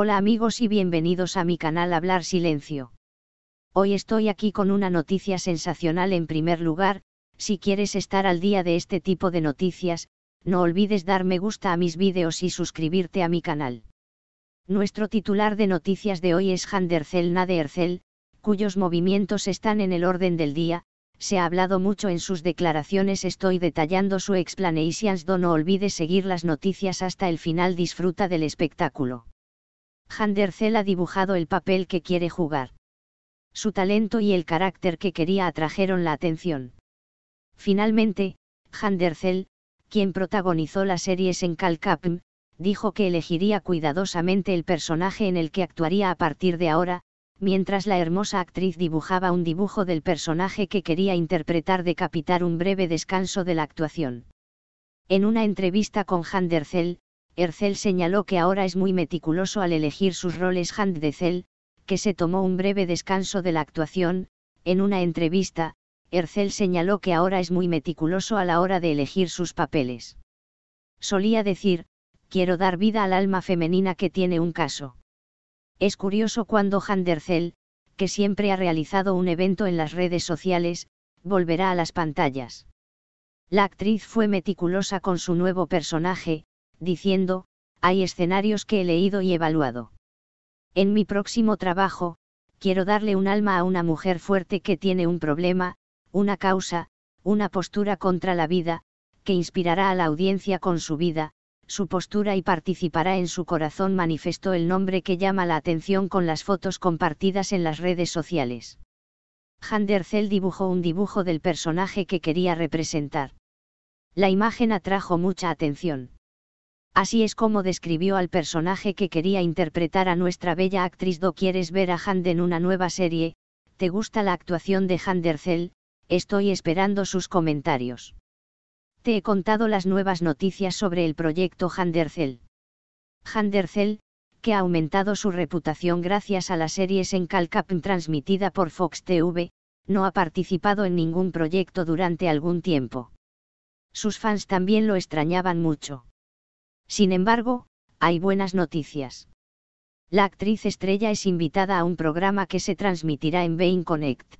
Hola amigos y bienvenidos a mi canal Hablar Silencio. Hoy estoy aquí con una noticia sensacional en primer lugar, si quieres estar al día de este tipo de noticias, no olvides dar me gusta a mis vídeos y suscribirte a mi canal. Nuestro titular de noticias de hoy es Handercel Ercel, cuyos movimientos están en el orden del día, se ha hablado mucho en sus declaraciones estoy detallando su explanations do no olvides seguir las noticias hasta el final disfruta del espectáculo. Handercel ha dibujado el papel que quiere jugar. Su talento y el carácter que quería atrajeron la atención. Finalmente, Handercel, quien protagonizó la serie en Calcapm, dijo que elegiría cuidadosamente el personaje en el que actuaría a partir de ahora, mientras la hermosa actriz dibujaba un dibujo del personaje que quería interpretar decapitar un breve descanso de la actuación. En una entrevista con Handercel, Ercel señaló que ahora es muy meticuloso al elegir sus roles Hand de que se tomó un breve descanso de la actuación, en una entrevista, Ercel señaló que ahora es muy meticuloso a la hora de elegir sus papeles. Solía decir, quiero dar vida al alma femenina que tiene un caso. Es curioso cuando Han Dercel, que siempre ha realizado un evento en las redes sociales, volverá a las pantallas. La actriz fue meticulosa con su nuevo personaje, diciendo, hay escenarios que he leído y evaluado. En mi próximo trabajo, quiero darle un alma a una mujer fuerte que tiene un problema, una causa, una postura contra la vida, que inspirará a la audiencia con su vida, su postura y participará en su corazón manifestó el nombre que llama la atención con las fotos compartidas en las redes sociales. Handercel dibujó un dibujo del personaje que quería representar. La imagen atrajo mucha atención. Así es como describió al personaje que quería interpretar a nuestra bella actriz Do quieres ver a Hand en una nueva serie, ¿te gusta la actuación de Handercel? Estoy esperando sus comentarios. Te he contado las nuevas noticias sobre el proyecto Handercel. Handercel, que ha aumentado su reputación gracias a las series en Calcap transmitida por Fox TV, no ha participado en ningún proyecto durante algún tiempo. Sus fans también lo extrañaban mucho. Sin embargo, hay buenas noticias. La actriz estrella es invitada a un programa que se transmitirá en Bain Connect.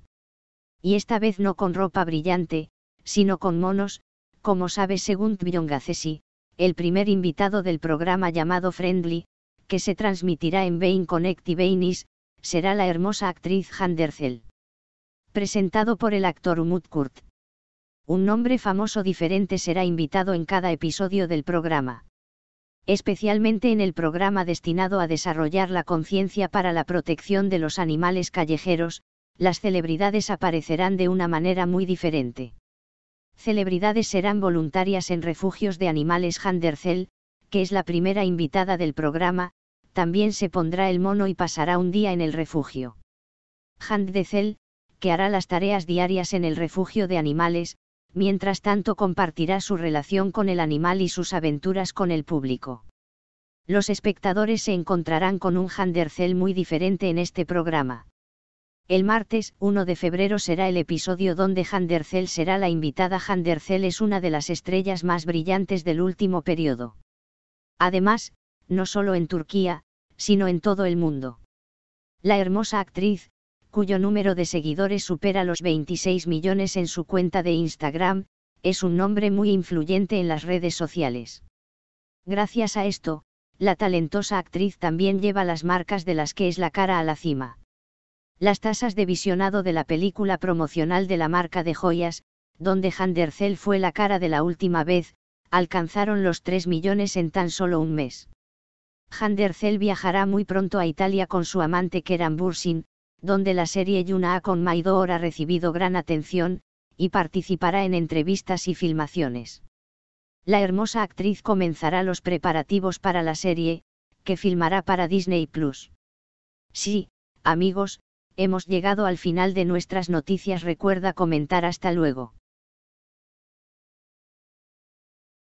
Y esta vez no con ropa brillante, sino con monos, como sabe según Cesi, el primer invitado del programa llamado Friendly, que se transmitirá en Bain Connect y Bainis, será la hermosa actriz Handerzel. Presentado por el actor Umut Kurt. Un nombre famoso diferente será invitado en cada episodio del programa especialmente en el programa destinado a desarrollar la conciencia para la protección de los animales callejeros, las celebridades aparecerán de una manera muy diferente. Celebridades serán voluntarias en refugios de animales Handercel, que es la primera invitada del programa, también se pondrá el mono y pasará un día en el refugio. Handerzel, que hará las tareas diarias en el refugio de animales, mientras tanto compartirá su relación con el animal y sus aventuras con el público. Los espectadores se encontrarán con un Handercel muy diferente en este programa. El martes 1 de febrero será el episodio donde Handercel será la invitada. Handercel es una de las estrellas más brillantes del último periodo. Además, no solo en Turquía, sino en todo el mundo. La hermosa actriz, cuyo número de seguidores supera los 26 millones en su cuenta de Instagram, es un nombre muy influyente en las redes sociales. Gracias a esto, la talentosa actriz también lleva las marcas de las que es la cara a la cima. Las tasas de visionado de la película promocional de la marca de joyas, donde Handercel fue la cara de la última vez, alcanzaron los 3 millones en tan solo un mes. Handercel viajará muy pronto a Italia con su amante Keran Bursin, donde la serie Yuna A con Maidor ha recibido gran atención, y participará en entrevistas y filmaciones. La hermosa actriz comenzará los preparativos para la serie, que filmará para Disney Plus. Sí, amigos, hemos llegado al final de nuestras noticias. Recuerda comentar hasta luego.